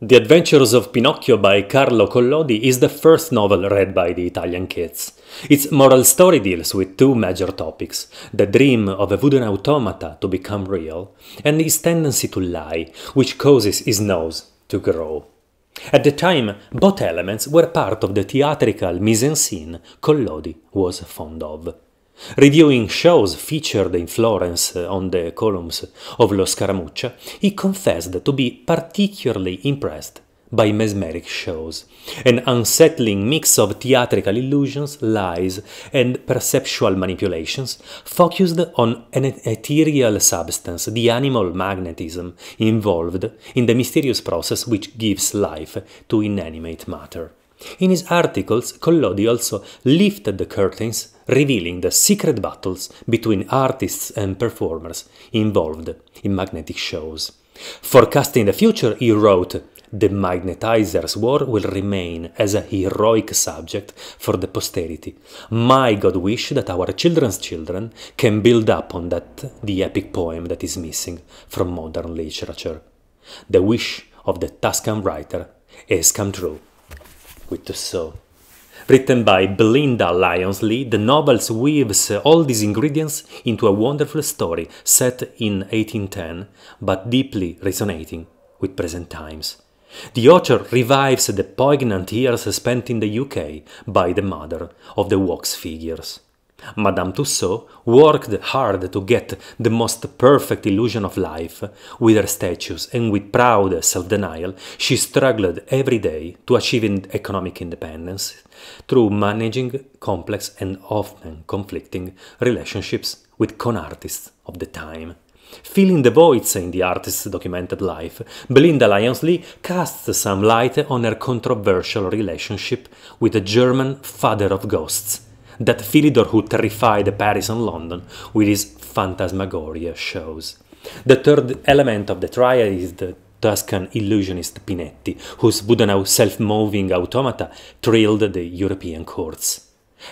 The Adventures of Pinocchio by Carlo Collodi is the first novel read by the Italian kids. Its moral story deals with two major topics the dream of a wooden automata to become real, and his tendency to lie, which causes his nose to grow. At the time, both elements were part of the theatrical mise en scene Collodi was fond of. Reviewing shows featured in Florence on the columns of Lo Scaramuccia, he confessed to be particularly impressed by mesmeric shows, an unsettling mix of theatrical illusions, lies, and perceptual manipulations focused on an ethereal substance, the animal magnetism involved in the mysterious process which gives life to inanimate matter. In his articles, Collodi also lifted the curtains, revealing the secret battles between artists and performers involved in magnetic shows. Forecasting the future, he wrote, The Magnetizer's War will remain as a heroic subject for the posterity. My God wish that our children's children can build up on that the epic poem that is missing from modern literature. The wish of the Tuscan writer has come true with the soul, Written by Belinda Lyonsley, the novel weaves all these ingredients into a wonderful story set in 1810, but deeply resonating with present times. The author revives the poignant years spent in the UK by the mother of the wax figures. Madame Tussaud worked hard to get the most perfect illusion of life. With her statues and with proud self denial, she struggled every day to achieve economic independence through managing complex and often conflicting relationships with con artists of the time. Filling the voids in the artist's documented life, Belinda Lyons-Lee casts some light on her controversial relationship with the German father of ghosts, that Philidor who terrified Paris and London with his phantasmagoria shows. The third element of the triad is the Tuscan illusionist Pinetti, whose wooden self-moving automata thrilled the European courts.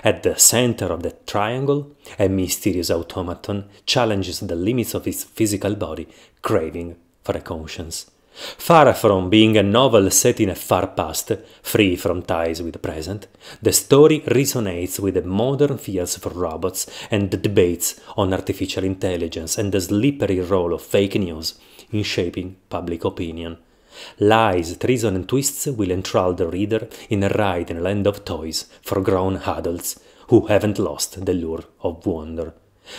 At the center of the triangle, a mysterious automaton challenges the limits of his physical body, craving for a conscience. Far from being a novel set in a far past, free from ties with the present, the story resonates with the modern fears for robots and the debates on artificial intelligence and the slippery role of fake news in shaping public opinion. Lies, treason, and twists will enthrall the reader in a ride in a land of toys for grown adults who haven't lost the lure of wonder.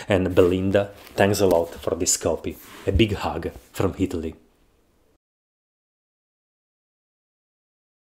And Belinda, thanks a lot for this copy. A big hug from Italy.